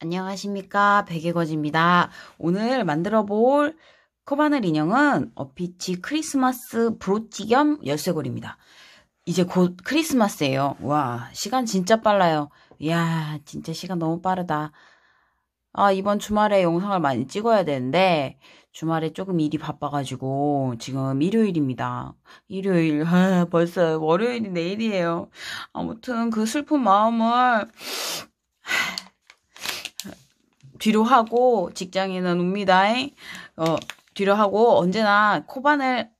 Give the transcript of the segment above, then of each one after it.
안녕하십니까 베개거지입니다. 오늘 만들어 볼 코바늘 인형은 어피치 크리스마스 브로치겸 열쇠고리입니다. 이제 곧 크리스마스예요. 와 시간 진짜 빨라요. 이야 진짜 시간 너무 빠르다. 아 이번 주말에 영상을 많이 찍어야 되는데 주말에 조금 일이 바빠가지고 지금 일요일입니다. 일요일 아, 벌써 월요일이 내일이에요. 아무튼 그 슬픈 마음을 뒤로 하고 직장인은 웁니다에 어, 뒤로 하고 언제나 코반을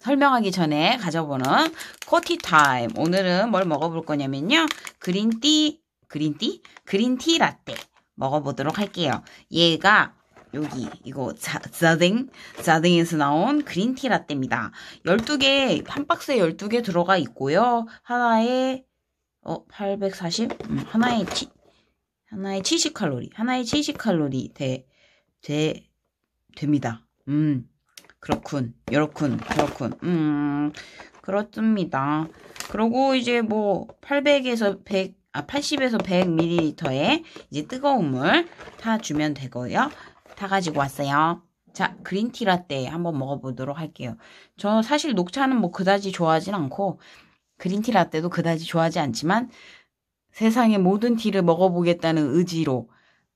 설명하기 전에 가져보는 코티 타임. 오늘은 뭘 먹어볼 거냐면요. 그린티, 그린티? 그린티 라떼 먹어보도록 할게요. 얘가 여기 이거 자등 자등에서 나온 그린티 라떼입니다. 12개 한 박스에 12개 들어가 있고요. 하나에 어 840? 음, 하나에 치, 하나에 70칼로리, 하나에 70칼로리 대, 대, 됩니다. 음, 그렇군, 여렇군, 그렇군, 음, 그렇습니다. 그리고 이제 뭐 800에서 100, 아, 80에서 100ml의 이제 뜨거운 물다주면 되고요. 다가지고 왔어요. 자, 그린티 라떼 한번 먹어보도록 할게요. 저 사실 녹차는 뭐 그다지 좋아하진 않고, 그린티 라떼도 그다지 좋아하지 않지만, 세상의 모든 티를 먹어보겠다는 의지로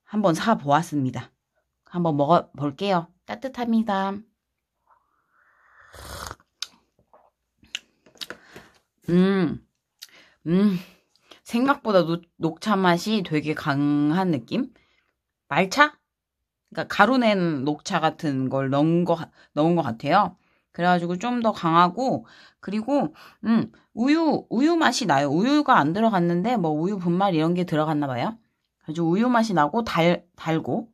한번 사보았습니다. 한번 먹어볼게요. 따뜻합니다. 음, 음, 생각보다 노, 녹차 맛이 되게 강한 느낌? 말차? 그러니까 가루낸 녹차 같은 걸 넣은 거, 넣은 것 같아요. 그래가지고 좀 더 강하고 그리고 음 우유 우유 맛이 나요. 우유가 안 들어갔는데 뭐 우유 분말 이런 게 들어갔나 봐요. 아주 우유 맛이 나고 달 달고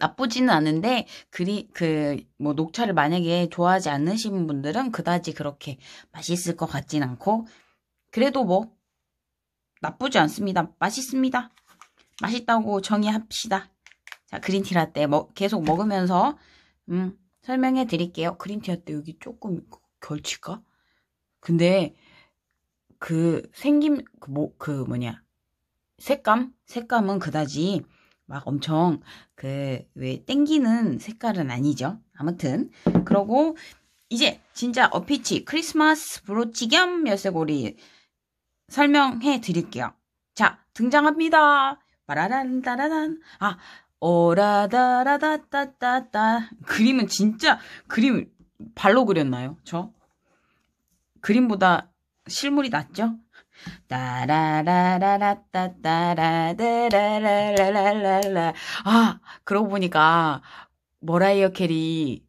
나쁘지는 않은데 그리 그 뭐 녹차를 만약에 좋아하지 않으신 분들은 그다지 그렇게 맛있을 것 같진 않고 그래도 뭐 나쁘지 않습니다. 맛있습니다. 맛있다고 정의합시다. 자, 그린티 라떼 뭐 계속 먹으면서 음, 설명해 드릴게요. 그린티아 때 여기 조금 그 결치가 근데 그 생김 그, 뭐, 그 뭐냐 색감 색감은 그다지 막 엄청 그 왜 땡기는 색깔은 아니죠. 아무튼 그러고 이제 진짜 어피치 크리스마스 브로치 겸 열쇠고리 설명해 드릴게요. 자 등장합니다. 빠라란 따라란 아 오라다라다따따따 그림은 진짜 그림 발로 그렸나요? 저 그림보다 실물이 낫죠? 따라라라라따따라라라라라라 아 그러고 보니까 머라이어 캐리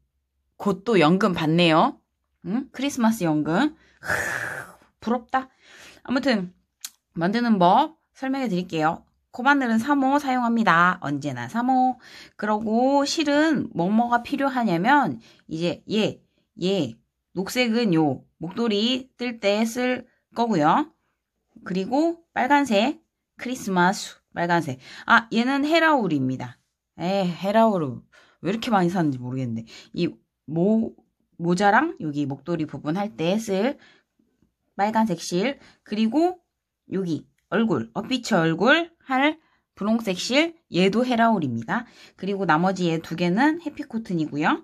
곧 또 연금 받네요. 응? 크리스마스 연금. 부럽다. 아무튼 만드는 법 설명해 드릴게요. 코바늘은 3호 사용합니다. 언제나 3호. 그러고 실은 뭐뭐가 필요하냐면 이제 얘, 예, 얘, 예, 녹색은 요 목도리 뜰 때 쓸 거고요. 그리고 빨간색 크리스마스 빨간색. 아 얘는 헤라울입니다. 에 헤라울 왜 이렇게 많이 샀는지 모르겠는데 이모 모자랑 여기 목도리 부분 할 때 쓸 빨간색 실 그리고 여기 얼굴, 어비치 얼굴 할 분홍색 실 얘도 헤라홀입니다. 그리고 나머지 얘 두 개는 해피코튼이고요.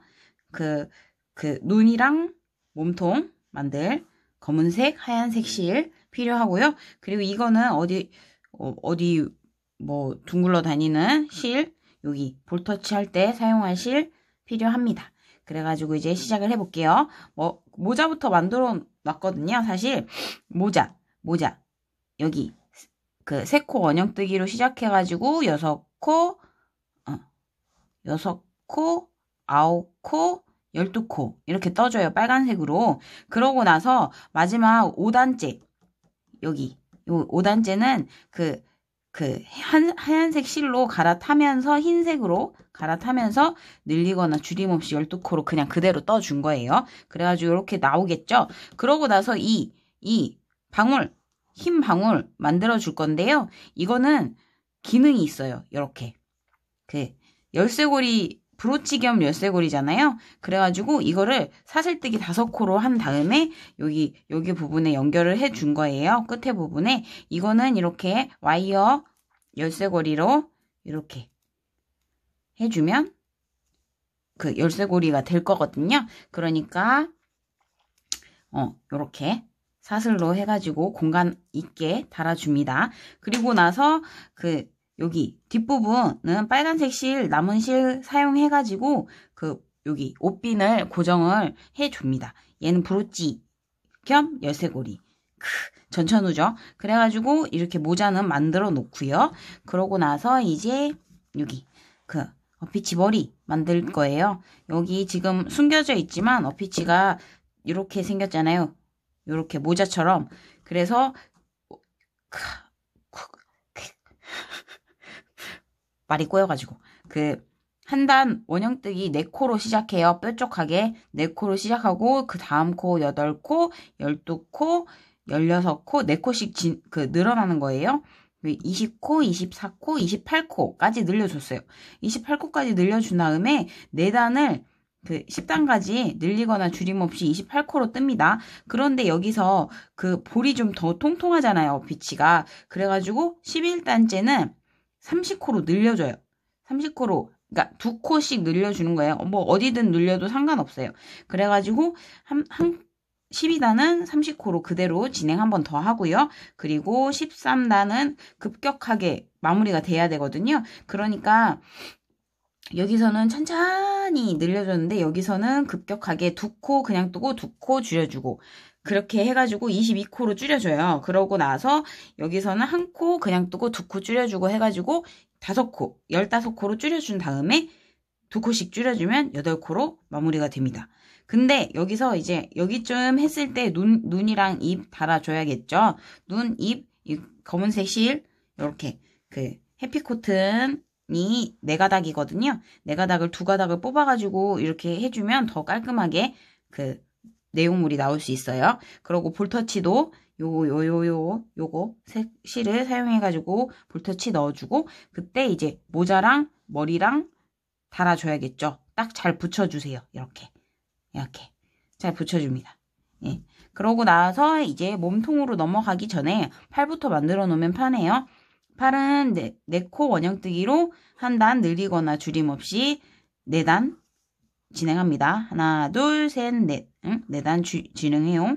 그, 그 눈이랑 몸통 만들 검은색, 하얀색 실 필요하고요. 그리고 이거는 어디 어, 어디 뭐 둥글러 다니는 실 여기 볼터치 할 때 사용할 실 필요합니다. 그래가지고 이제 시작을 해볼게요. 뭐 모자부터 만들어 놨거든요. 사실 모자, 모자 여기 그세코 원형뜨기로 시작해가지고 여섯 코, 어, 여섯 코, 아홉 코, 12코 이렇게 떠줘요. 빨간색으로. 그러고 나서 마지막 5단째 여기 5단째는 그, 그 하얀색 실로 갈아타면서 흰색으로 갈아타면서 늘리거나 줄임없이 12코로 그냥 그대로 떠준 거예요. 그래가지고 이렇게 나오겠죠. 그러고 나서 이, 이 방울 흰 방울 만들어 줄 건데요. 이거는 기능이 있어요. 이렇게 그 열쇠고리 브로치 겸 열쇠고리잖아요. 그래가지고 이거를 사슬뜨기 다섯 코로 한 다음에 여기 여기 부분에 연결을 해 준 거예요. 끝에 부분에 이거는 이렇게 와이어 열쇠고리로 이렇게 해주면 그 열쇠고리가 될 거거든요. 그러니까 어요렇게 사슬로 해가지고 공간 있게 달아줍니다. 그리고 나서 그 여기 뒷부분은 빨간색 실, 남은 실 사용해가지고 그 여기 옷핀을 고정을 해줍니다. 얘는 브로치 겸 열쇠고리. 크, 전천후죠. 그래가지고 이렇게 모자는 만들어 놓고요. 그러고 나서 이제 여기 그 어피치 머리 만들 거예요. 여기 지금 숨겨져 있지만 어피치가 이렇게 생겼잖아요. 이렇게 모자처럼 그래서 말이 꼬여가지고 그 한 단 원형뜨기 4코로 시작해요. 뾰족하게 4코로 시작하고 그 다음 코 8코, 12코, 16코, 4코씩 진, 그 늘어나는 거예요. 20코, 24코, 28코까지 늘려줬어요. 28코까지 늘려준 다음에 4단을 그 10단까지 늘리거나 줄임 없이 28코로 뜹니다. 그런데 여기서 그 볼이 좀 더 통통하잖아요. 어피치가. 그래가지고 11단째는 30코로 늘려줘요. 30코로. 그러니까 두 코씩 늘려주는 거예요. 뭐 어디든 늘려도 상관없어요. 그래가지고 한, 한 12단은 30코로 그대로 진행 한 번 더 하고요. 그리고 13단은 급격하게 마무리가 돼야 되거든요. 그러니까 여기서는 천천히 늘려줬는데 여기서는 급격하게 두 코 그냥 뜨고 두 코 줄여주고 그렇게 해가지고 22코로 줄여줘요. 그러고 나서 여기서는 한 코 그냥 뜨고 두 코 줄여주고 해가지고 5 코, 1 5 코로 줄여준 다음에 두 코씩 줄여주면 8 코로 마무리가 됩니다. 근데 여기서 이제 여기쯤 했을 때 눈, 눈이랑 입 달아줘야겠죠. 눈, 입, 검은색 실, 이렇게 그 해피코튼 이네 가닥이거든요. 네 가닥을 두 가닥을 뽑아가지고 이렇게 해주면 더 깔끔하게 그 내용물이 나올 수 있어요. 그리고 볼터치도 요, 요, 요, 요, 요거 색, 실을 사용해가지고 볼터치 넣어주고 그때 이제 모자랑 머리랑 달아줘야겠죠. 딱 잘 붙여주세요. 이렇게. 이렇게. 잘 붙여줍니다. 예. 그러고 나서 이제 몸통으로 넘어가기 전에 팔부터 만들어 놓으면 편해요. 팔은 네, 네 코 원형뜨기로 한 단 늘리거나 줄임없이 네 단 진행합니다. 하나, 둘, 셋, 넷. 응? 네단 진행해요.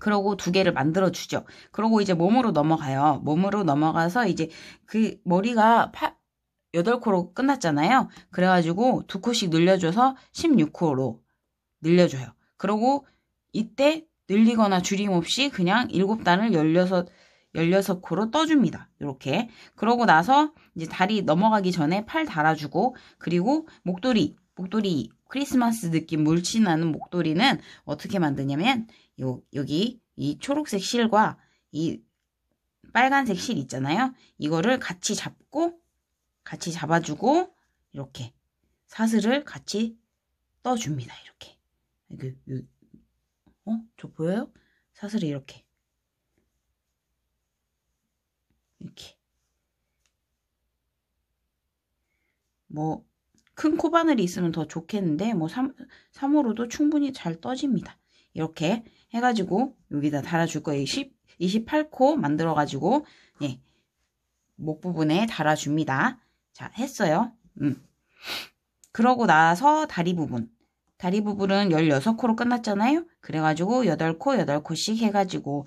그러고 두 개를 만들어 주죠. 그러고 이제 몸으로 넘어가요. 몸으로 넘어가서 이제 그 머리가 파, 8코로 끝났잖아요. 그래가지고 두 코씩 늘려줘서 16코로 늘려줘요. 그러고 이때 늘리거나 줄임없이 그냥 7단을 16, 16코로 떠줍니다. 이렇게. 그러고 나서 이제 다리 넘어가기 전에 팔 달아주고 그리고 목도리, 목도리 크리스마스 느낌 물씬하는 목도리는 어떻게 만드냐면 요, 여기 이 초록색 실과 이 빨간색 실 있잖아요. 이거를 같이 잡고 같이 잡아주고 이렇게 사슬을 같이 떠줍니다. 이렇게. 게 그, 어? 저 보여요? 사슬이 이렇게 이렇게 뭐 큰 코바늘이 있으면 더 좋겠는데 뭐 3, 3호로도 충분히 잘 떠집니다. 이렇게 해가지고 여기다 달아줄 거예요. 10, 28코 만들어가지고 예, 목 부분에 달아줍니다. 자 했어요. 음. 그러고 나서 다리 부분 다리 부분은 16코로 끝났잖아요. 그래가지고 8코, 8코씩 해가지고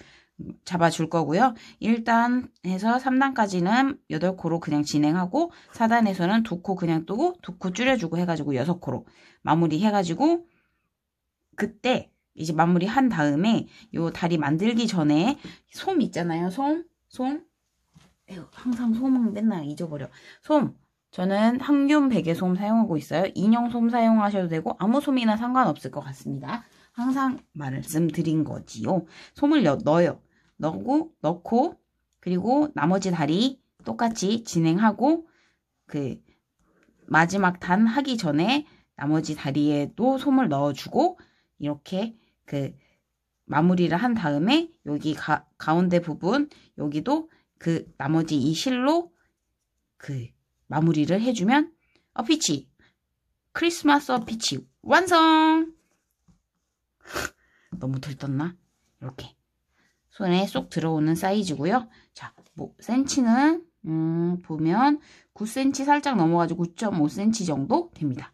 잡아줄 거고요. 1단 해서 3단까지는 8코로 그냥 진행하고 4단에서는 2코 그냥 뜨고 2코 줄여주고 해가지고 6코로 마무리 해가지고 그때 이제 마무리 한 다음에 요 다리 만들기 전에 솜 있잖아요. 솜, 솜. 에휴, 항상 솜은 맨날 잊어버려. 솜. 저는 항균 베개 솜 사용하고 있어요. 인형 솜 사용하셔도 되고 아무 솜이나 상관없을 것 같습니다. 항상 말씀드린 거지요. 솜을 넣어요. 넣고 넣고 그리고 나머지 다리 똑같이 진행하고 그 마지막 단 하기 전에 나머지 다리에도 솜을 넣어주고 이렇게 그 마무리를 한 다음에 여기 가, 가운데 부분 여기도 그 나머지 이 실로 그 마무리를 해주면 어피치 크리스마스 어피치 완성! 너무 들떴나? 이렇게 손에 쏙 들어오는 사이즈고요. 자, 뭐 센치는 음, 보면 9cm 살짝 넘어가지고 9.5cm 정도 됩니다.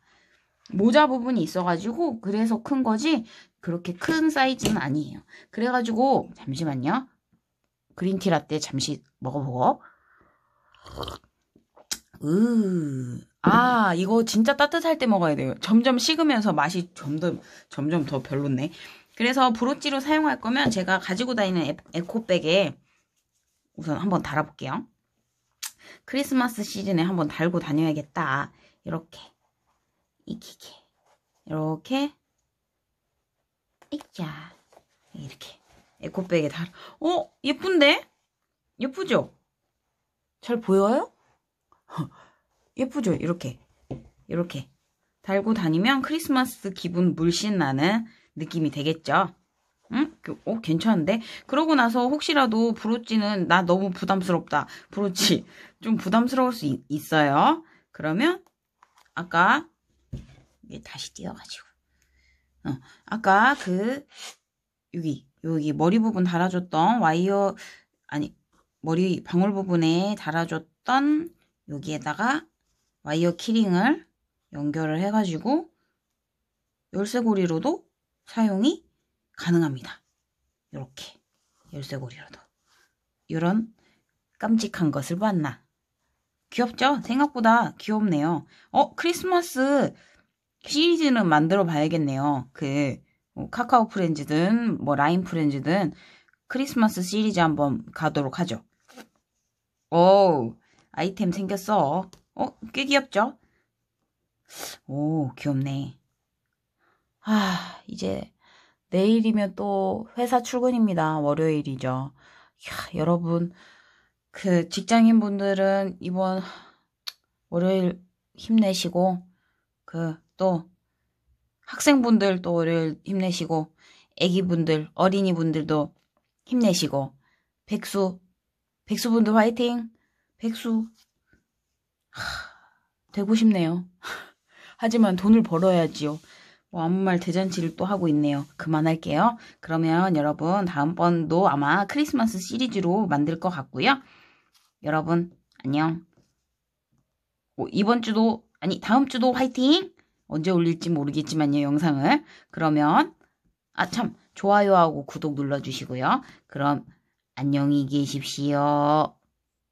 모자 부분이 있어가지고 그래서 큰 거지 그렇게 큰 사이즈는 아니에요. 그래가지고 잠시만요. 그린티 라떼 잠시 먹어보고 으. 음. 아, 이거 진짜 따뜻할 때 먹어야 돼요. 점점 식으면서 맛이 점점, 점점 더별로네 그래서 브로치로 사용할 거면 제가 가지고 다니는 에, 코백에 우선 한번 달아볼게요. 크리스마스 시즌에 한번 달고 다녀야겠다. 이렇게. 익히게. 이렇게. 이자 이렇게. 에코백에 달 어? 예쁜데? 예쁘죠? 잘 보여요? 예쁘죠? 이렇게 이렇게 달고 다니면 크리스마스 기분 물씬 나는 느낌이 되겠죠? 응? 그, 어, 괜찮은데? 그러고 나서 혹시라도 브로치는 나 너무 부담스럽다. 브로치 좀 부담스러울 수 있, 있어요. 그러면 아까 다시 띄어가지고 어, 아까 그 여기 여기 머리 부분 달아줬던 와이어 아니 머리 방울 부분에 달아줬던 여기에다가 와이어 키링을 연결을 해가지고 열쇠고리로도 사용이 가능합니다. 이렇게 열쇠고리로도 이런 깜찍한 것을 봤나 귀엽죠? 생각보다 귀엽네요. 어 크리스마스 시리즈는 만들어 봐야겠네요. 그 뭐, 카카오 프렌즈든 뭐 라인 프렌즈든 크리스마스 시리즈 한번 가도록 하죠. 오 아이템 생겼어. 어? 꽤 귀엽죠? 오, 귀엽네. 아, 이제 내일이면 또 회사 출근입니다. 월요일이죠. 야, 여러분, 그 직장인 분들은 이번 월요일 힘내시고, 그 또 학생분들 또 월요일 힘내시고, 애기분들, 어린이분들도 힘내시고, 백수, 백수분들 화이팅! 백수. 하, 되고 싶네요. 하지만 돈을 벌어야지요. 뭐 아무 말 대잔치를 또 하고 있네요. 그만할게요. 그러면 여러분 다음번도 아마 크리스마스 시리즈로 만들 것 같고요. 여러분 안녕. 뭐 이번 주도 아니 다음 주도 화이팅! 언제 올릴지 모르겠지만요 영상을. 그러면 아 참 좋아요하고 구독 눌러주시고요. 그럼 안녕히 계십시오.